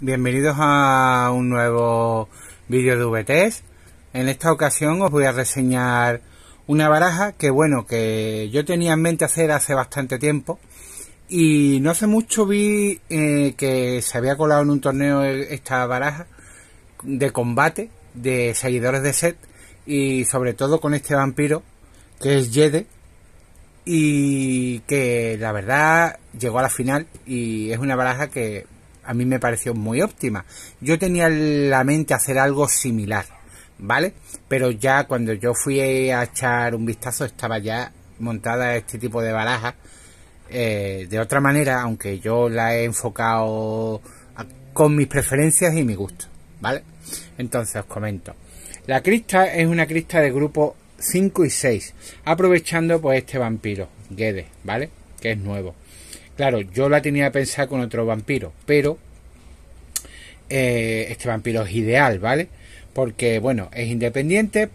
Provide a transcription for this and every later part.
Bienvenidos a un nuevo vídeo de VTs. En esta ocasión os voy a reseñar una baraja que bueno, que yo tenía en mente hacer hace bastante tiempo y no hace mucho vi eh, que se había colado en un torneo e, esta baraja de combate de seguidores de set y sobre todo con este vampiro que es Jede y que la verdad llegó a la final y es una baraja que a mí me pareció muy óptima. Yo tenía la mente hacer algo similar, ¿vale? Pero ya cuando yo fui a echar un vistazo estaba ya montada este tipo de baraja. Eh, de otra manera, aunque yo la he enfocado con mis preferencias y mi gusto, ¿vale? Entonces os comento. La crista es una crista de grupo 5 y 6, aprovechando pues este vampiro, Gede, ¿vale? Que es nuevo. Claro, yo la tenía pensada con otro vampiro, pero eh, este vampiro es ideal, ¿vale? Porque, bueno, es independiente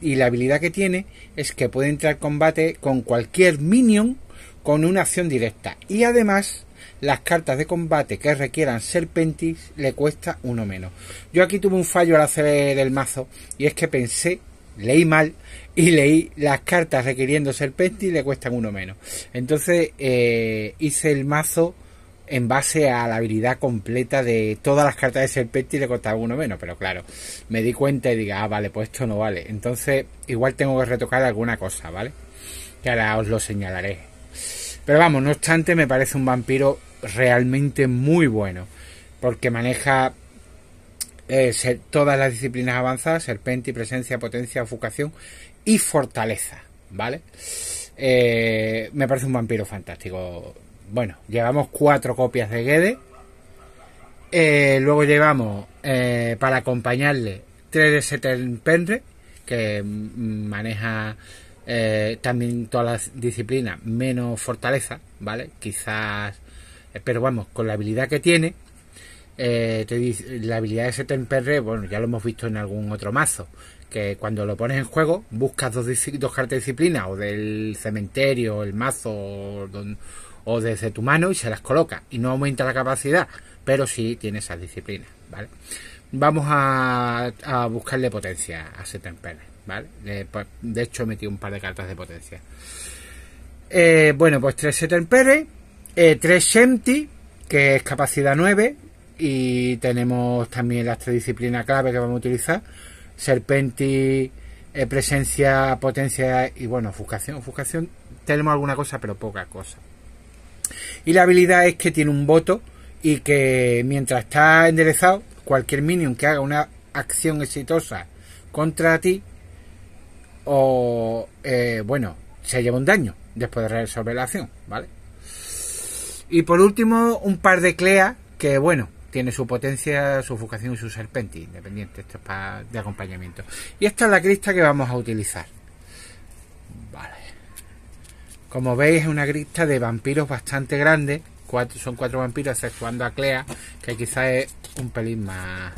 y la habilidad que tiene es que puede entrar combate con cualquier minion con una acción directa. Y además, las cartas de combate que requieran serpentis le cuesta uno menos. Yo aquí tuve un fallo al hacer el mazo y es que pensé, leí mal, y leí las cartas requiriendo serpenti y le cuestan uno menos. Entonces eh, hice el mazo en base a la habilidad completa de todas las cartas de serpenti y le costaba uno menos, pero claro, me di cuenta y diga, ah, vale, pues esto no vale. Entonces igual tengo que retocar alguna cosa, ¿vale? Que ahora os lo señalaré. Pero vamos, no obstante, me parece un vampiro realmente muy bueno, porque maneja eh, todas las disciplinas avanzadas, serpente, presencia, potencia, focación y fortaleza, ¿vale? Eh, me parece un vampiro fantástico. Bueno, llevamos cuatro copias de Gede. Eh, luego llevamos, eh, para acompañarle, 3 de Penre, que mm, maneja también todas las disciplinas, menos fortaleza, ¿vale? Quizás, pero vamos, con la habilidad que tiene, te la habilidad de Setenpenre, bueno, ya lo hemos visto en algún otro mazo, que cuando lo pones en juego buscas dos, dos cartas de disciplina o del cementerio, el mazo o, desde tu mano y se las coloca y no aumenta la capacidad, pero sí tiene esas disciplinas, ¿vale? Vamos a, a buscarle potencia a ese ¿vale? De hecho he metido... un par de cartas de potencia. Eh, bueno, pues tres Setemperes, eh, tres Shemti, que es capacidad 9, y tenemos también las tres disciplinas clave que vamos a utilizar. Serpenti, eh, presencia, potencia y bueno, ofuscación. Ofuscación tenemos alguna cosa, pero poca cosa. Y la habilidad es que tiene un voto y que mientras está enderezado, cualquier minion que haga una acción exitosa contra ti, o eh, bueno, se lleva un daño después de resolver la acción, ¿vale? Y por último, un par de Clea que, bueno, tiene su potencia, su focación y su serpente independiente. Esto es para de acompañamiento. Y esta es la crista que vamos a utilizar. Vale. Como veis es una crista de vampiros bastante grande. son cuatro vampiros exceptuando a Clea, que quizá es un pelín más,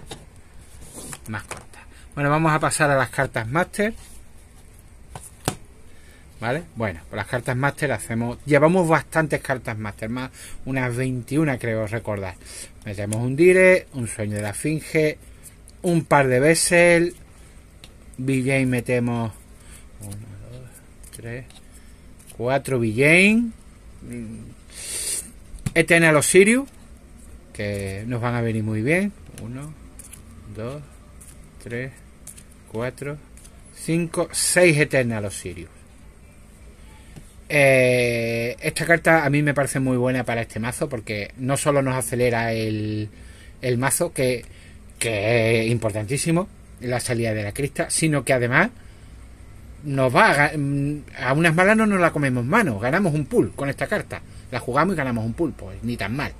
más corta. Bueno, vamos a pasar a las cartas máster. Bueno, por pues las cartas máster hacemos. Llevamos bastantes cartas máster, más unas 21 creo recordar. Metemos un dire, un sueño de la finge, un par de Bessel. Villain metemos. 1, 2, 3, 4 Villain. Mm, Eternal los Sirius, que nos van a venir muy bien. 1, 2, 3, 4, 5, 6 Etena los Sirius. Eh, esta carta a mí me parece muy buena para este mazo porque no solo nos acelera el, mazo, que, es importantísimo, la salida de la crista, sino que además nos va a, unas malas no nos la comemos manos ganamos un pool con esta carta, la jugamos y ganamos un pool, pues ni tan mal.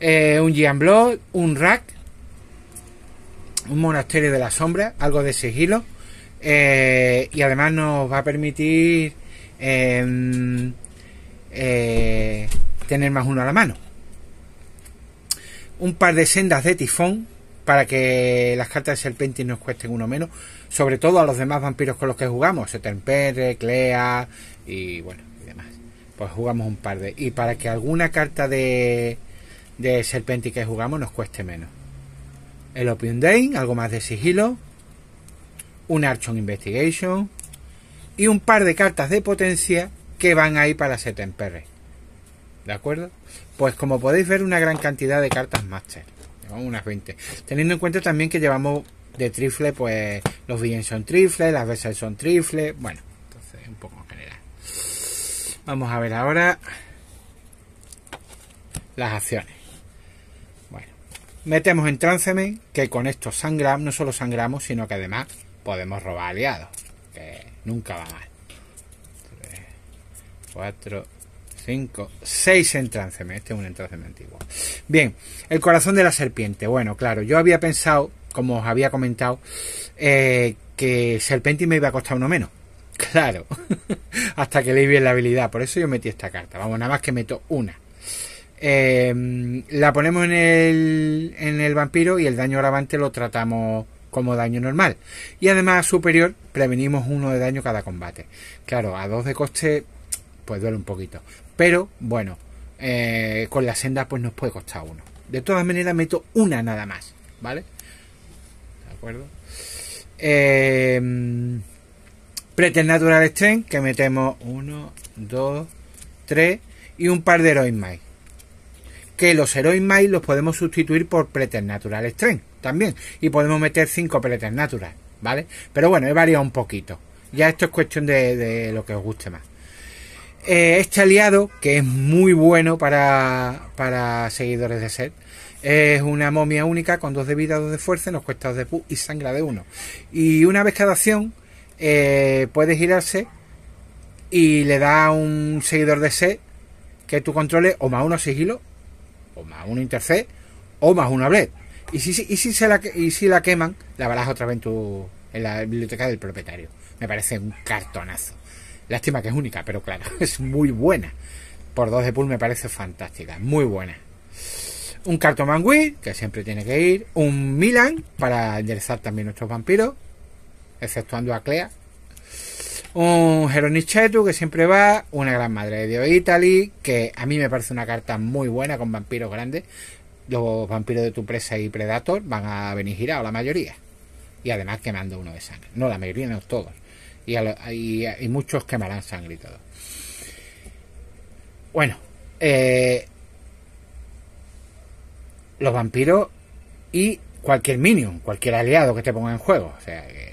Eh, un Gian Blood, un Rack, un Monasterio de la Sombra, algo de sigilo, eh, y además nos va a permitir Em, eh, tener más uno a la mano. Un par de sendas de tifón para que las cartas de Serpenti nos cuesten uno menos, sobre todo a los demás vampiros con los que jugamos, Setemperre, Clea y bueno, y demás. Pues jugamos un par de... Y para que alguna carta de, de serpentis que jugamos nos cueste menos. El Opium Day, algo más de sigilo. Un Archon Investigation y un par de cartas de potencia que van ahí para 7 ¿De acuerdo? Pues como podéis ver, una gran cantidad de cartas Master. Llevamos unas 20. Teniendo en cuenta también que llevamos de trifle, pues los villains son trifle, las veces son trifle. Bueno, entonces un poco en general. Vamos a ver ahora las acciones. Bueno, metemos en trancement, que con esto sangramos, no solo sangramos, sino que además podemos robar aliados. Nunca va mal. 3, 4, 5, 6 entránceme. Este es un entránceme antiguo. Bien, el corazón de la serpiente. Bueno, claro, yo había pensado, como os había comentado, eh, que serpiente me iba a costar uno menos. Claro, hasta que leí bien la habilidad. Por eso yo metí esta carta. Vamos, nada más que meto una. Eh, la ponemos en el, en el vampiro y el daño agravante lo tratamos como daño normal. Y además superior prevenimos uno de daño cada combate. Claro, a dos de coste pues duele un poquito. Pero bueno, eh, con la senda pues nos puede costar uno. De todas maneras meto una nada más, ¿vale? ¿De acuerdo? Eh, em, Preternatural Strength, que metemos uno, dos, tres y un par de Heroin Que los Heroin Might los podemos sustituir por Preternatural Strength también. Y podemos meter 5 peletas natural, ¿vale? Pero bueno, he variado un poquito. Ya esto es cuestión de, lo que os guste más. Eh, este aliado, que es muy bueno para, para seguidores de set, es una momia única con dos de vida, de fuerza, nos cuesta de pu y sangra de uno. Y una vez cada acción eh, puede girarse y le da a un seguidor de set que tú controles o más uno sigilo, o más uno interce o más uno bled. ¿Y si, se la, y si la queman, la verás otra vez en, tu, en la biblioteca del propietario. Me parece un cartonazo. Lástima que es única, pero claro, es muy buena. Por dos de pool me parece fantástica, muy buena. Un cartón Wii, que siempre tiene que ir. Un Milan, para enderezar también nuestros vampiros, exceptuando a Clea. Un Heronichetu, que siempre va. Una Gran Madre de dios Italy, que a mí me parece una carta muy buena con vampiros grandes los vampiros de tu presa y Predator van a venir girados, la mayoría. Y además quemando uno de sangre. No, la mayoría no todos. Y, y, muchos quemarán sangre y todo. Bueno, eh, los vampiros y cualquier minion, cualquier aliado que te ponga en juego. O sea, que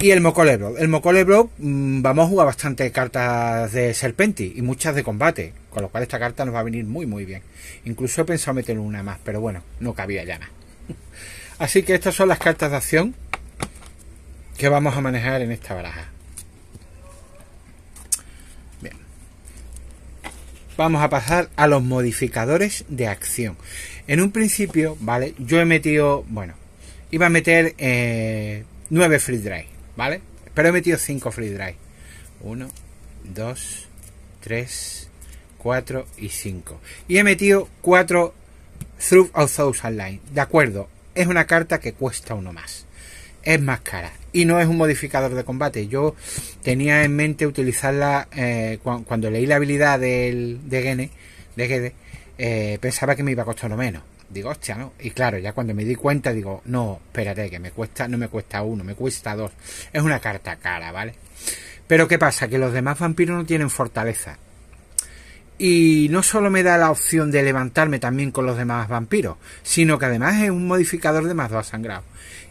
y el Mocolebro. El Mocolebro mm, vamos a jugar bastante cartas de Serpenti y muchas de combate, con lo cual esta carta nos va a venir muy muy bien. Incluso he pensado meter una más, pero bueno, no cabía ya nada. Así que estas son las cartas de acción que vamos a manejar en esta baraja. Bien. Vamos a pasar a los modificadores de acción. En un principio, ¿vale? Yo he metido, bueno, iba a meter 9 eh, free drive ¿Vale? Pero he metido 5 free drive. 1, 2, 3, 4 y 5. Y he metido 4 Through of Thousand Line. De acuerdo, es una carta que cuesta uno más. Es más cara. Y no es un modificador de combate. Yo tenía en mente utilizarla eh, cuando leí la habilidad del, de Gene, Gede, eh, pensaba que me iba a costar lo menos digo, hostia, ¿no? Y claro, ya cuando me di cuenta, digo, no, espérate, que me cuesta, no me cuesta uno, me cuesta dos. Es una carta cara, ¿vale? Pero ¿qué pasa? Que los demás vampiros no tienen fortaleza. Y no solo me da la opción de levantarme también con los demás vampiros, sino que además es un modificador de más dos sangrado.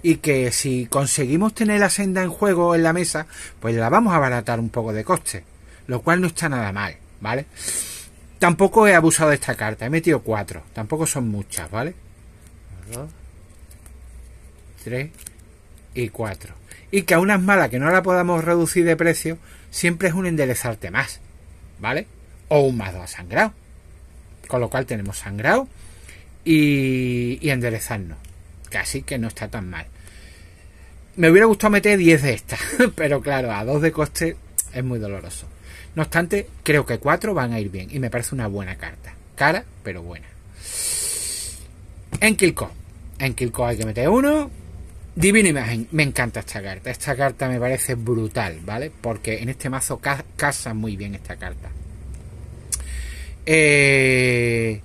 Y que si conseguimos tener la senda en juego en la mesa, pues la vamos a abaratar un poco de coste. Lo cual no está nada mal, ¿vale? Tampoco he abusado de esta carta, he metido cuatro. Tampoco son muchas, ¿vale? Dos, tres y cuatro. Y que a es mala, que no la podamos reducir de precio, siempre es un enderezarte más, ¿vale? O un más a sangrado. Con lo cual tenemos sangrado y, y enderezarnos. Casi que no está tan mal. Me hubiera gustado meter 10 de estas, pero claro, a dos de coste es muy doloroso. No obstante, creo que cuatro van a ir bien y me parece una buena carta. Cara, pero buena. En Kilko, En Kilko hay que meter uno. Divina Imagen, me encanta esta carta. Esta carta me parece brutal, ¿vale? Porque en este mazo casa muy bien esta carta. Eh,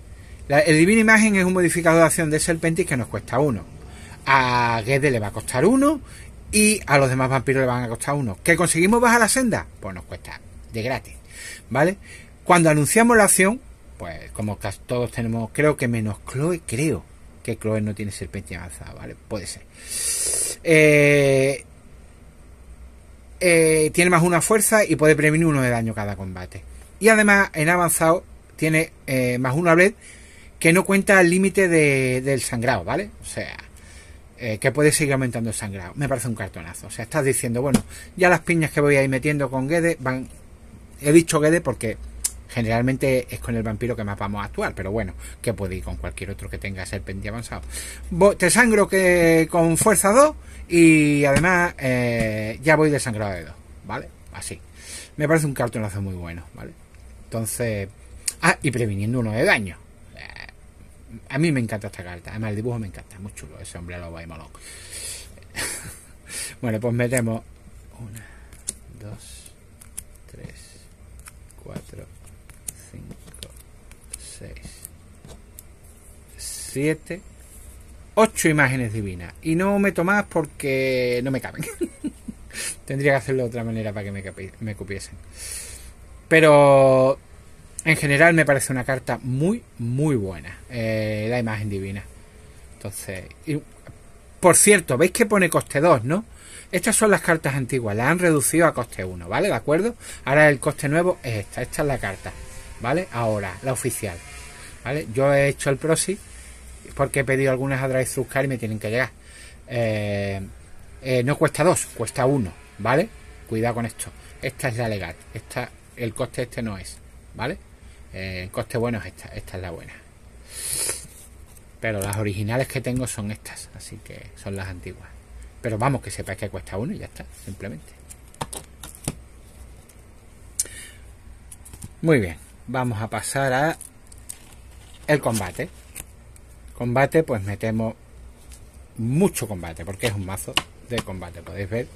el Divina Imagen es un modificador de acción de Serpentis que nos cuesta uno. A Gede le va a costar uno y a los demás vampiros le van a costar uno. ¿Qué conseguimos bajar la senda? Pues nos cuesta de gratis, ¿vale? Cuando anunciamos la acción, pues como todos tenemos, creo que menos Chloe, creo que Chloe no tiene serpiente avanzada, ¿vale? Puede ser. Eh, eh, tiene más una fuerza y puede prevenir uno de daño cada combate. Y además en avanzado tiene eh, más una red que no cuenta el límite de, del sangrado, ¿vale? O sea, eh, que puede seguir aumentando el sangrado. Me parece un cartonazo. O sea, estás diciendo, bueno, ya las piñas que voy a ir metiendo con Gede van He dicho Gede porque generalmente es con el vampiro que más vamos a actuar, pero bueno, que puede ir con cualquier otro que tenga serpente avanzado. Te sangro que con fuerza 2 y además eh, ya voy desangrado de 2, ¿vale? Así. Me parece un cartonazo muy bueno, ¿vale? Entonces... Ah, y previniendo uno de daño. Eh, a mí me encanta esta carta, además el dibujo me encanta, muy chulo, ese hombre lo va y molón. bueno, pues metemos una, dos, 4, 5, 6, 7, 8 imágenes divinas. Y no meto más porque no me caben. Tendría que hacerlo de otra manera para que me, me Pero en general me parece una carta muy, muy buena. la eh, imagen divina. Entonces, por cierto, veis que pone coste 2, ¿no? Estas son las cartas antiguas, las han reducido a coste 1, ¿vale? ¿De acuerdo? Ahora el coste nuevo es esta, esta es la carta, ¿vale? Ahora, la oficial, ¿vale? Yo he hecho el proxy porque he pedido algunas a DriveThruScar y me tienen que llegar. Eh, eh, no cuesta 2, cuesta 1, ¿vale? Cuidado con esto. Esta es la legal, esta, el coste este no es, ¿vale? Eh, el coste bueno es esta, esta es la buena. Pero las originales que tengo son estas, así que son las antiguas. Pero vamos, que sepáis que cuesta uno y ya está, simplemente. Muy bien, vamos a pasar a el combate. Combate, pues metemos mucho combate, porque es un mazo de combate. Podéis ver,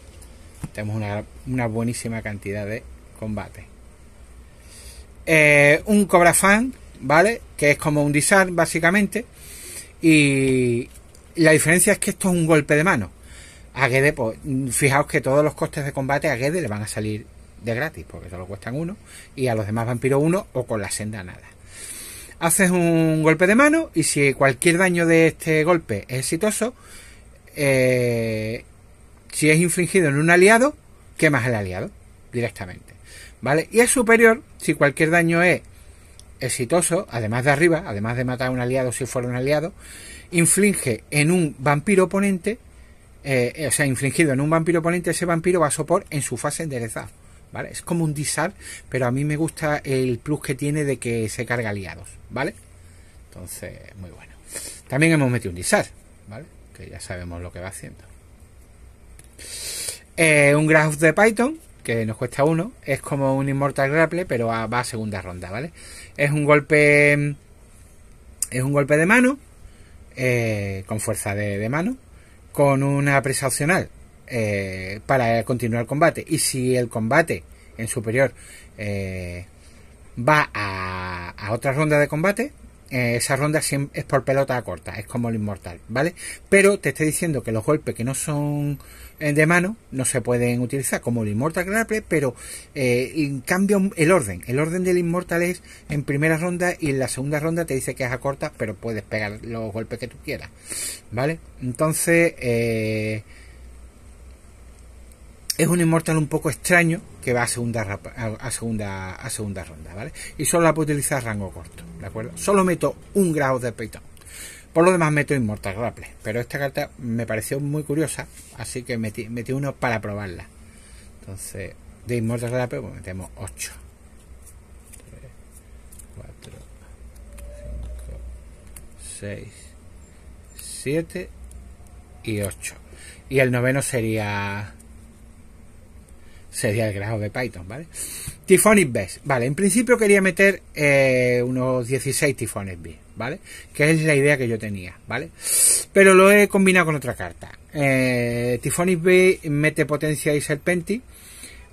tenemos una, buenísima cantidad de combate. Eh, un Cobra Fan, ¿vale? Que es como un disar básicamente. Y la diferencia es que esto es un golpe de mano a Gede, pues, fijaos que todos los costes de combate a Gede le van a salir de gratis, porque solo cuestan uno, y a los demás vampiros uno o con la senda nada. Haces un golpe de mano y si cualquier daño de este golpe es exitoso, eh, si es infligido en un aliado, quemas al aliado directamente. ¿Vale? Y es superior si cualquier daño es exitoso, además de arriba, además de matar a un aliado si fuera un aliado, inflige en un vampiro oponente eh, eh, o sea, infringido en un vampiro oponente, ese vampiro va a sopor en su fase enderezada. ¿Vale? Es como un disar, pero a mí me gusta el plus que tiene de que se carga aliados, ¿vale? Entonces, muy bueno. También hemos metido un disar, ¿vale? Que ya sabemos lo que va haciendo. Eh, un graph de Python, que nos cuesta uno. Es como un Immortal Grapple, pero va a segunda ronda, ¿vale? Es un golpe. Es un golpe de mano. con fuerza de mano con una presa opcional eh, para continuar el combate. Y si el combate en superior eh, va a, a otra ronda de combate, eh, esa ronda es por pelota corta, es como el inmortal, ¿vale? Pero te estoy diciendo que los golpes que no son eh, de mano no se pueden utilizar como el inmortal grapple, pero eh, en cambio el orden, el orden del inmortal es en primera ronda y en la segunda ronda te dice que es a corta, pero puedes pegar los golpes que tú quieras, ¿vale? Entonces, eh, es un inmortal un poco extraño que va a segunda, a segunda, a segunda ronda, ¿vale? Y solo la puedo utilizar a rango corto, ¿de acuerdo? Solo meto un grado de peitón. Por lo demás meto Inmortal Grapple, pero esta carta me pareció muy curiosa, así que metí, metí uno para probarla. Entonces, de Inmortal Grapple pues metemos 8. 3, 4, 5, 6, 7 y 8. Y el noveno sería sería el grado de Python, ¿vale? Typhonic Best, vale, en principio quería meter eh, unos 16 tifones Best, ¿vale? Que es la idea que yo tenía, ¿vale? Pero lo he combinado con otra carta. Eh, B mete potencia y serpenti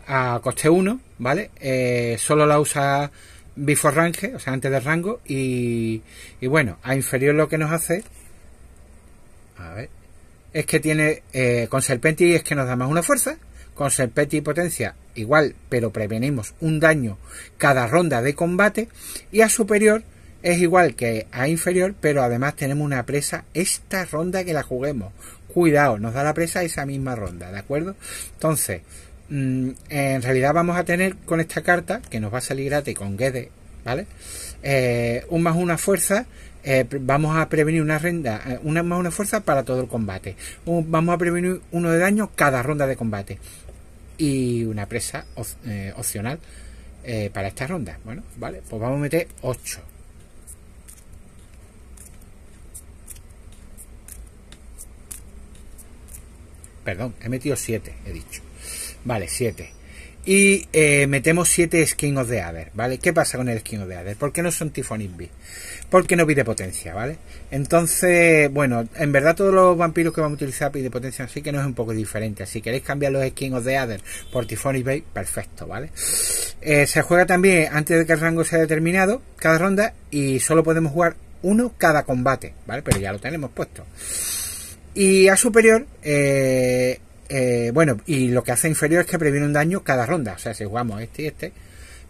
a coste 1, ¿vale? Eh, solo la usa before range, o sea, antes del rango, y, y bueno, a inferior lo que nos hace, a ver, es que tiene, eh, con serpenti es que nos da más una fuerza, con serpente y potencia igual, pero prevenimos un daño cada ronda de combate. Y a superior es igual que a inferior, pero además tenemos una presa esta ronda que la juguemos. Cuidado, nos da la presa esa misma ronda, ¿de acuerdo? Entonces, mm, en realidad vamos a tener con esta carta, que nos va a salir gratis con Gede, ¿vale? Eh, un más una fuerza eh, vamos a prevenir una renda, eh, una más una fuerza para todo el combate. vamos a prevenir uno de daño cada ronda de combate y una presa eh, opcional eh, para esta ronda. Bueno, vale, pues vamos a meter 8. Perdón, he metido 7, he dicho. Vale, 7. Y eh, metemos 7 skins de the ¿vale? ¿Qué pasa con el skin de the ¿Por qué no son Tifón B? Porque no pide potencia, ¿vale? Entonces, bueno, en verdad todos los vampiros que vamos a utilizar pide potencia, así que no es un poco diferente. Si queréis cambiar los skins de the por Tifón perfecto, ¿vale? Eh, se juega también antes de que el rango sea determinado, cada ronda, y solo podemos jugar uno cada combate, ¿vale? Pero ya lo tenemos puesto. Y a superior, eh, eh, bueno, y lo que hace inferior es que previene un daño cada ronda. O sea, si jugamos este y este,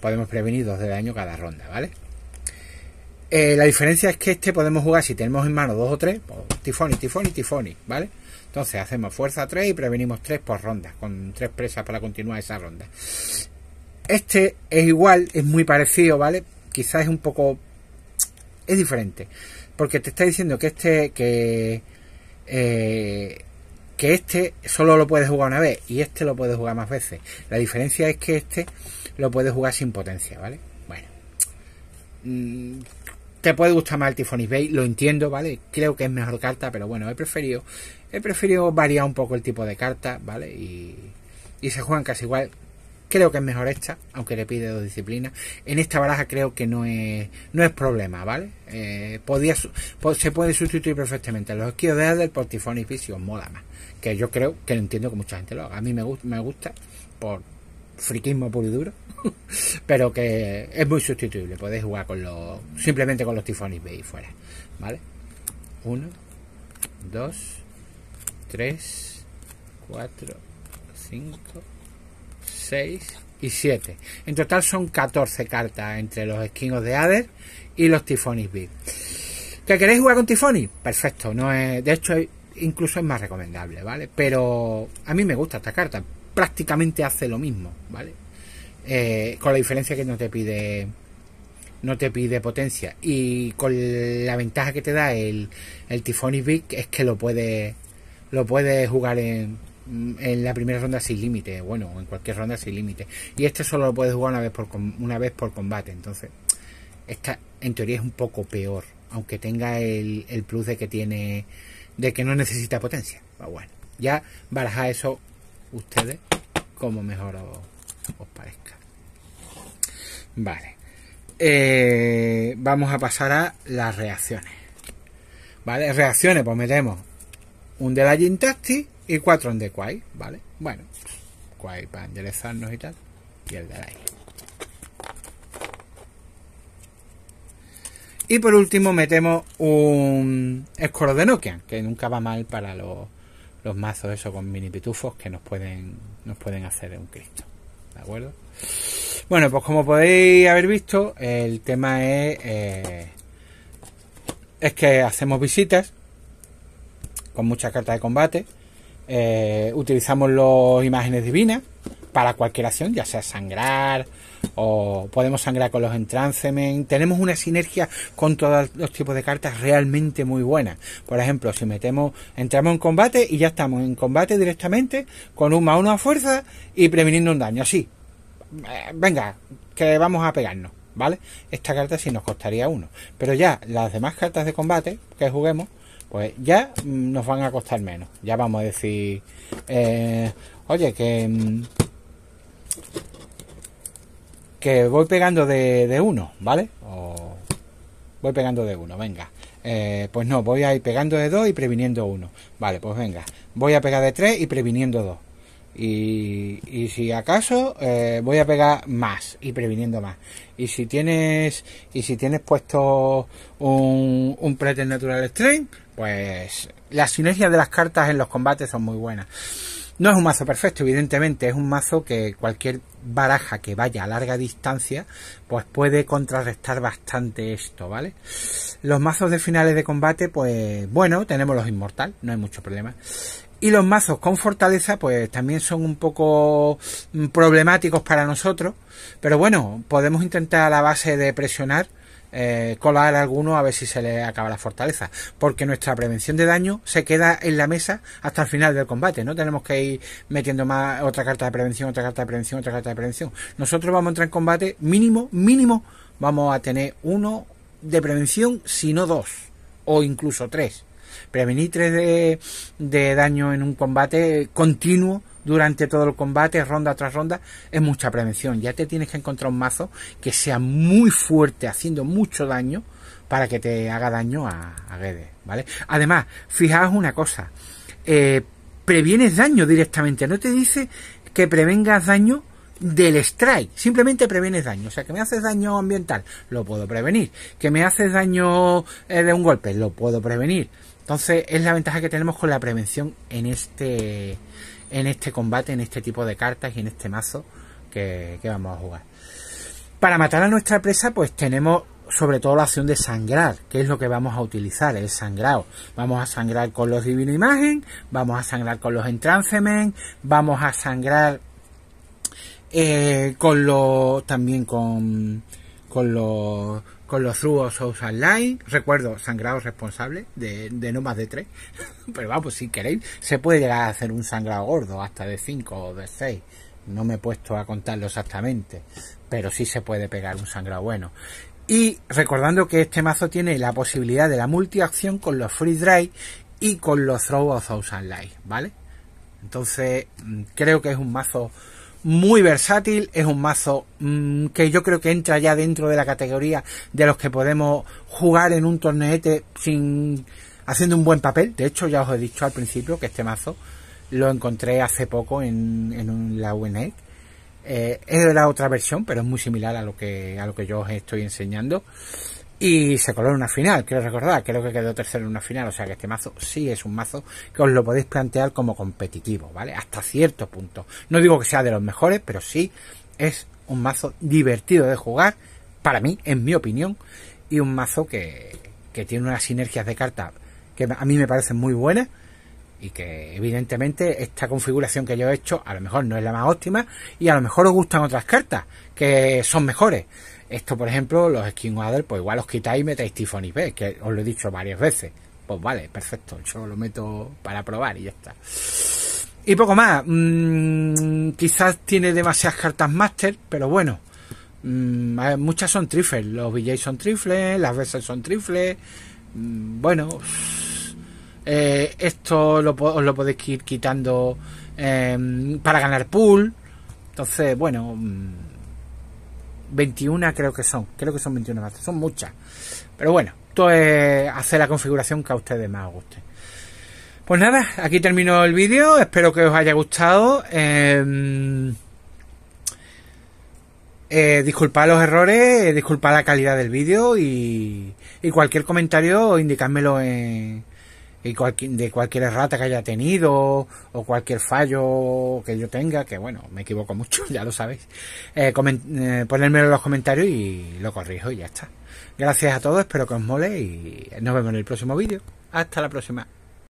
podemos prevenir dos de daño cada ronda, ¿vale? Eh, la diferencia es que este podemos jugar si tenemos en mano dos o tres, tifoni, tifoni, tifoni, ¿vale? Entonces hacemos fuerza 3 y prevenimos tres por ronda, con tres presas para continuar esa ronda. Este es igual, es muy parecido, ¿vale? Quizás es un poco... es diferente. Porque te está diciendo que este, que... Eh, que este solo lo puedes jugar una vez y este lo puedes jugar más veces. La diferencia es que este lo puedes jugar sin potencia, ¿vale? Bueno. Mm, te puede gustar más el Bay, lo entiendo, ¿vale? Creo que es mejor carta, pero bueno, he preferido, he preferido variar un poco el tipo de carta, ¿vale? Y, y se juegan casi igual. Creo que es mejor esta, aunque le pide dos disciplinas. En esta baraja creo que no es, no es problema, ¿vale? Eh, podía, se puede sustituir perfectamente los esquíos de del Tifón y Piscio, mola más. Que yo creo que lo entiendo que mucha gente lo haga. A mí me, gusta, me gusta por friquismo puro y duro, pero que es muy sustituible. Podéis jugar con los, simplemente con los tifonis B y fuera, ¿vale? Uno, dos, tres, cuatro, cinco. 6 y 7. En total son 14 cartas entre los esquinos de Ader y los Tifonis Big. ¿Que queréis jugar con Tifonis? Perfecto, no es, de hecho incluso es más recomendable, ¿vale? Pero a mí me gusta esta carta, prácticamente hace lo mismo, ¿vale? Eh, con la diferencia que no te pide no te pide potencia y con la ventaja que te da el, el Big es que lo puedes lo puedes jugar en Mm, en la primera ronda sin límite, bueno, en cualquier ronda sin límite. Y este solo lo puedes jugar una vez por, una vez por combate, entonces esta en teoría es un poco peor, aunque tenga el, plus de que tiene de que no necesita potencia. Pero ah, bueno, ya baraja eso ustedes como mejor os, parezca. Vale. Eh, vamos a pasar a las reacciones. Vale, reacciones, pues metemos un de la y 4 en de Quai, ¿vale? Bueno, Quai para enderezarnos y tal, y el de ahí. Y por último metemos un escoro de Nokia, que nunca va mal para los, los mazos eso con mini pitufos que nos pueden, nos pueden hacer un cristo. ¿De acuerdo? Bueno, pues como podéis haber visto, el tema es, eh, es que hacemos visitas con muchas cartas de combate eh, utilizamos las imágenes divinas para cualquier acción, ya sea sangrar o podemos sangrar con los entrancemen Tenemos una sinergia con todos los tipos de cartas realmente muy buena. Por ejemplo, si metemos, entramos en combate y ya estamos en combate directamente con un más uno a fuerza y previniendo un daño. Así, eh, venga, que vamos a pegarnos. ¿Vale? Esta carta sí nos costaría uno. Pero ya las demás cartas de combate que juguemos pues ya nos van a costar menos. Ya vamos a decir, eh, oye, que, mm, que voy pegando de, uno, ¿vale? O voy pegando de uno, venga. Eh, pues no, voy a ir pegando de dos y previniendo uno. Vale, pues venga. Voy a pegar de tres y previniendo dos. Y, si acaso eh, voy a pegar más y previniendo más. Y si tienes y si tienes puesto un, un Preternatural Strain, pues las sinergias de las cartas en los combates son muy buenas. No es un mazo perfecto, evidentemente, es un mazo que cualquier baraja que vaya a larga distancia, pues puede contrarrestar bastante esto, ¿vale? Los mazos de finales de combate, pues bueno, tenemos los inmortal, no hay mucho problema. Y los mazos con fortaleza, pues también son un poco mm, problemáticos para nosotros. Pero bueno, podemos intentar a la base de presionar eh, colar alguno a ver si se le acaba la fortaleza. Porque nuestra prevención de daño se queda en la mesa hasta el final del combate. No tenemos que ir metiendo más otra carta de prevención, otra carta de prevención, otra carta de prevención. Nosotros vamos a entrar en combate mínimo, mínimo. Vamos a tener uno de prevención, si no dos, o incluso tres. Prevenir tres de daño en un combate continuo durante todo el combate, ronda tras ronda, es mucha prevención. Ya te tienes que encontrar un mazo que sea muy fuerte, haciendo mucho daño, para que te haga daño a, Gede, ¿vale? Además, fijaos una cosa, eh, previenes daño directamente, no te dice que prevengas daño del strike, simplemente previenes daño, o sea que me haces daño ambiental, lo puedo prevenir, que me haces daño eh, de un golpe, lo puedo prevenir. Entonces es la ventaja que tenemos con la prevención en este en este combate, en este tipo de cartas y en este mazo que, vamos a jugar. Para matar a nuestra presa, pues tenemos sobre todo la opción de sangrar, que es lo que vamos a utilizar, el sangrado. Vamos a sangrar con los Divino Imagen, vamos a sangrar con los Entrancement, vamos a sangrar eh, con los también con, con los con los Through Souls Online. Recuerdo, sangrado responsable de, de no más de 3. Pero vamos, si queréis, se puede llegar a hacer un sangrado gordo, hasta de 5 o de 6. No me he puesto a contarlo exactamente, pero sí se puede pegar un sangrado bueno. Y recordando que este mazo tiene la posibilidad de la multiacción con los Free Drive y con los Throw of Thousand Light, ¿vale? Entonces, mm, creo que es un mazo muy versátil, es un mazo mm, que yo creo que entra ya dentro de la categoría de los que podemos jugar en un torneete sin haciendo un buen papel. De hecho, ya os he dicho al principio que este mazo lo encontré hace poco en, la UNED. Eh, es de la otra versión, pero es muy similar a lo que a lo que yo os estoy enseñando y se coló en una final, quiero recordar, creo que quedó tercero en una final, o sea que este mazo sí es un mazo que os lo podéis plantear como competitivo, ¿vale? Hasta cierto punto. No digo que sea de los mejores, pero sí es un mazo divertido de jugar, para mí, en mi opinión, y un mazo que, que tiene unas sinergias de cartas que a mí me parecen muy buenas y que evidentemente esta configuración que yo he hecho a lo mejor no es la más óptima y a lo mejor os gustan otras cartas que son mejores. Esto, por ejemplo, los skinwaders, pues igual os quitáis y metéis Tiffany B, que os lo he dicho varias veces. Pues vale, perfecto, yo lo meto para probar y ya está. Y poco más. Mm, quizás tiene demasiadas cartas Master, pero bueno. Mm, muchas son trifles. Los VJ son trifles, las veces son trifles. Mm, bueno. Eh, esto lo, os lo podéis ir quitando em, para ganar pool. Entonces, bueno. 21 creo que son, creo que son 21 más, son muchas. Pero bueno, esto es hacer la configuración que a ustedes más os guste. Pues nada, aquí termino el vídeo, espero que os haya gustado. Em, eh, disculpad los errores, eh, disculpad la calidad del vídeo y, cualquier comentario indicadmelo en, y cualquier, de cualquier errata que haya tenido o cualquier fallo que yo tenga, que bueno, me equivoco mucho, ya lo sabéis, eh, eh en los comentarios y lo corrijo y ya está. Gracias a todos, espero que os mole y nos vemos en el próximo vídeo. Hasta la próxima.